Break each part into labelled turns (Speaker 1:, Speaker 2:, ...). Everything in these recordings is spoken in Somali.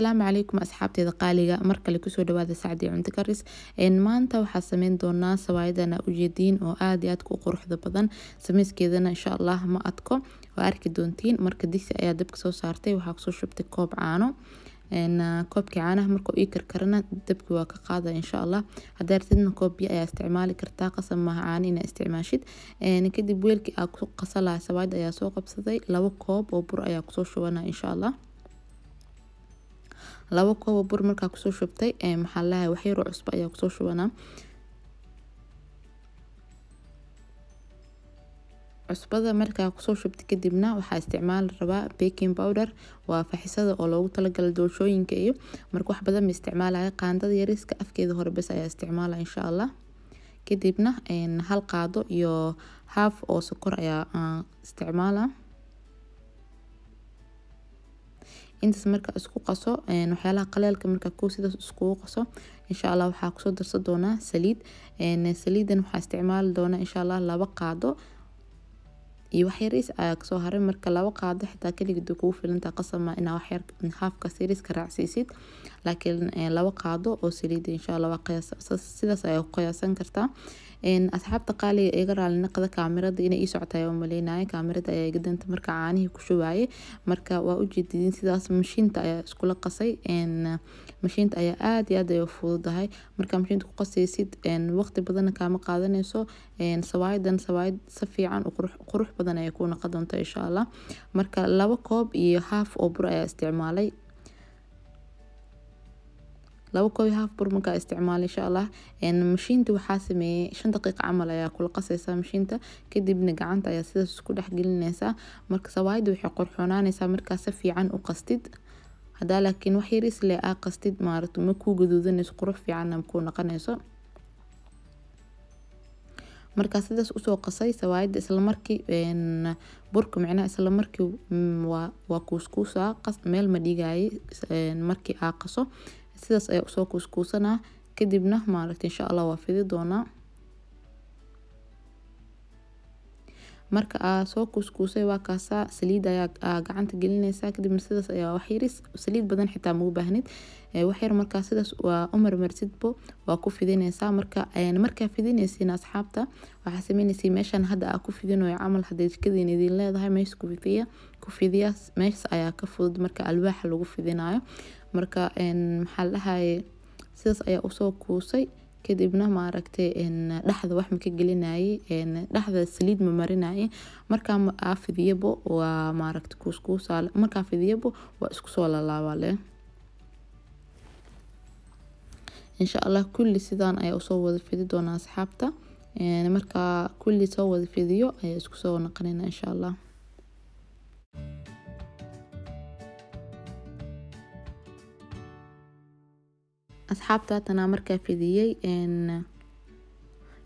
Speaker 1: assalaamu calaykum asxaabteeda qaaliga mar kale kusoo dhawaada sacdii cunto karis maanta waxaa sameyn doonaa sawaayadan ujeediin oo aad iyo aadka u quruxda badan samayskeedana insha allah ma adko waa arki doontiin marka digsi ayaa dabka soo saartay waxaa kusoo shubtay koob caano koobkii caanaha markuu ii karkarana dabkii waa ka qaada insha allah hadaa rabtidna koob biyo ayaa isticmaali kartaa qasab maaha caano inaa isticmaashid kadib weelkii aa ku qasalaa sawaayad ayaa soo qabsaday labo koob oo bur ayaa kusoo shubana insha allah laba kooba bur markaa kusoo shubtay maxaa laahay waxyaro cusbo ayaa kusoo shubanaa cusbada markaa kusoo shubtay kadibna waxaa isticmaali rabaa baking powder waa faxisada oo loogu talagala doolshooyinka iyo marka wax badan ma isticmaalaya qaandada yariska afkeeda hore bes ayaa isticmaala insha allah kadibna hal qaado iyo haaf oo sokor ayaa ah, isticmaala intaas marka isku qaso waxyaalaha qaleelka markaa kow sidaas iskugu qaso insha allah waxaa kusoo darsa doonaa saliid saliidan waxaa isticmaali doonaa insha allah laba qaado iyo waxyariis ayaa kasoo haray marka laba qaado xitaa keligid kugu filantaa qasama inaa waxyar haafka siriiska raacsiisid laakiin eh, laba qaado oo saliida insha alla sidaas ayaa qiyaasan kartaa asxaabta qaaliga iga raali naqda kaamirada inay ii socotay oo kaamirada ayaa iga danta marka caanihii ku shubaayay marka waa u jeedidin sidaas mashiinta ayaa iskula qasay mashiinta ayaa aada iyo aad ay fududahay markaa mashiinta ku qasaysid waqti badanna kaama qaadanayso sawaayadan sawaayad si fiican qurux badan ayay kuu noqon doontaa insha allah marka laba koob iyo haaf oo bur ayaa isticmaalay laba koob haaf bur markaa isticmaal insha allah mashiinta waxaa sameeyey shan daqiiqa camal ayaa kula qasaysaa mashiinta kadibna gacanta ayaa sidaas isku dhexgelinaysaa marka sawaayada waxay qorxoonaanaysaa markaa si fiican u qastid hadaa laakiin wax yaris le aa ah qastid maarata ma kuu gaduudanayso qurux fiicanna kuu naqanayso markaa sidaas usoo qasay sawaayada islamarkii burka micnaha islamarkii mm, waa kuuskuusaa meel ma dhigayay markii aa qaso sidaas ayaa usoo kuuskuusanaa kadibna maaragta insha allah waa fidi doonaa marka aa soo kuuskuusay waa kaasaa saliid ayaa gacanta gelinaysaa kadibna sidaas ayaa waxyaris saliid badan xitaa mau baahnid waxyar markaa sidaas waa u waa ku fidinaysaa marka markaa fidinaysiin asxaabta waxaa sameynaysa meeshan hadda aa ku fidinayo camal haday jikadiin idin leedahay meesha ku fidiya meeshas ayaa ka fudud marka alwaaxa lagu fidinaayo marka maxaa sidaas ayaa usoo kuusay kadibna maaragtay dhaxda wax maka gelinaye dhaxda saliid ma marinaye markaa aa fidiyabo waa maaragta kuuskuusaa markaa fidiyabo waa isku soo lalaabaa insha allah kulli sidaan ayaa usoo wada fidi doonaa asxaabta markaa kulli soo wada fidiyo ayaa iskusoo soo insha allah asxaabta haatan markaa fidiyey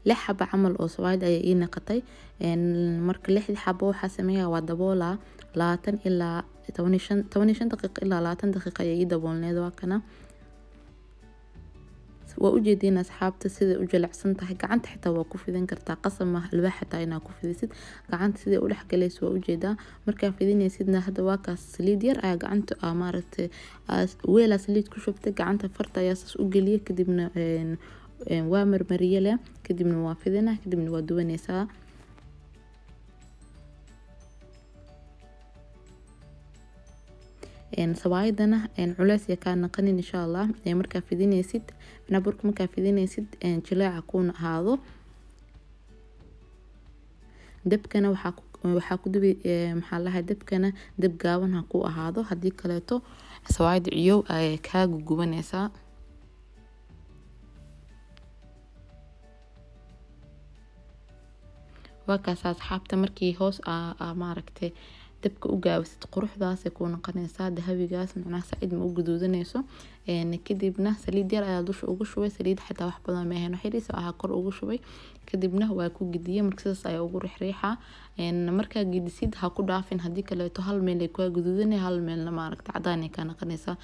Speaker 1: lix xaba camal oo sawaaid ayaa ii naqatay marka lixdii xaba waxaa sameeya waa daboolaa labaatan ilaa toban iyo shan daqiiq ilaa labaatan daqiiq ayaa ii daboolneed waa kana waa ujeediin asxaabta siday u jalacsan tahay gacanta xitaa waa ku fidin kartaa qasab maaha alwaax xitaa inaa ku fidisid gacanta siday u dhexgalaysa waa ujeedaa markaa fidinaysidna hadda waakaas saliid yar ayaa gacanta aa ah, maaragtay weelaa saliid ku shubtay gacanta farta ayaa saas u geliya kadibna waa marmariye leh kadibna waa fidinaa kadibna waa duwanaysaa sawaayadana culeys kaa naqanin insha allah markaa fidineysid banaburka markaa fidineysid jileeca kuuna ahaado dabkana waxaa ku dubi maxaa lahay dabkana dab gaaban ha ku ahaado haddii kaleeto sawaayada ciyow ay kaa gugubaneysaa waa asxaabta markii hoos maaragtay dabka u gaabisid quruxdaasay kuu noqonaysaa dahabigaas macnaha saaid ma u guduudanayso kadibna saliid yar ayaa dusha ugu shubay saliid xataa wax badan ma ahayn xiriis ahaa kor ugu shubay kadibna waa ku gidiyey marka sidaas ayaa ugu rixriixaa markaa gidisid ha ku dhaafin haddii kaleeto hal meel ay kuwaa guduudanay hal meelna maaragta cadaan kaa noqonaysaa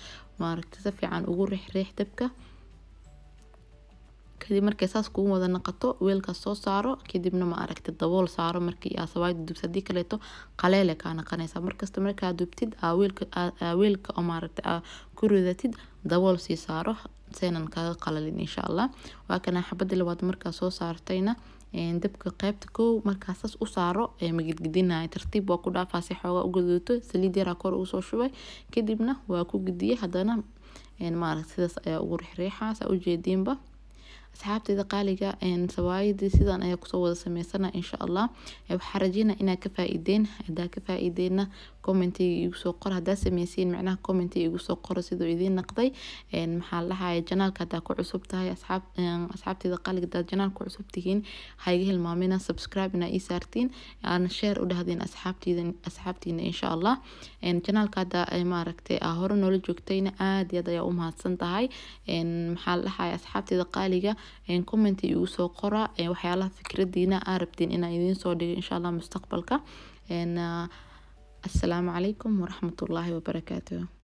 Speaker 1: maaragta si fiican ugu rixriix dabka kadib markay saas kugu wada naqato weelkaa soo saaro kadibna ma aragtid dabool saaro markii asabaayda dubta haddii kaleeto qaleele kaa naqanaysaa markasta markaa dubtid aa weelka oo maaragta aa ku ridatid dabool sii saaro saynan kaaga qalalin insha allah waa kana xabadii labaad markaa soo saartayna dabka qaybta kow markaa saas u saaro magedgedinaya tartiib waa ku dhaafaa si xoogaa u gaduuto saliid yaraa kor uusoo shubay kadibna waa ku gediye haddana maaragta sidaas ayaa ugu rixriixaa saa ujeediinba asxaabteyda qaaliga sawaaidii sidan ayaa kusoo wada sameysana insha allah waxaa rajeyna inaa ka faa-ideen ka faa-ideena commentiga qor hadaa sameysiin micnaha commentiga igu qoro siduu idiin naqday maxaa la janaalka hadaa ku cusub tahay asxaabteeda qaaliga hadaad janaal ku cusub tihiin haiga hilmaamina subscribe inaa ii saartiin aana share u dhahdeen asxaabtiina insha allah janaalka hadaa maaragta hore noola joogtayna aada iyo ayaa u mahadsan tahay maxaa la dhahaya qaaliga comment igu soo qora waxyaalaha fikradiina aa rabtiin inaan idiin soo dhigo insha allah mustaqbalka ah, assalaamu calaykum waraxmatullaahi wabarakaatuh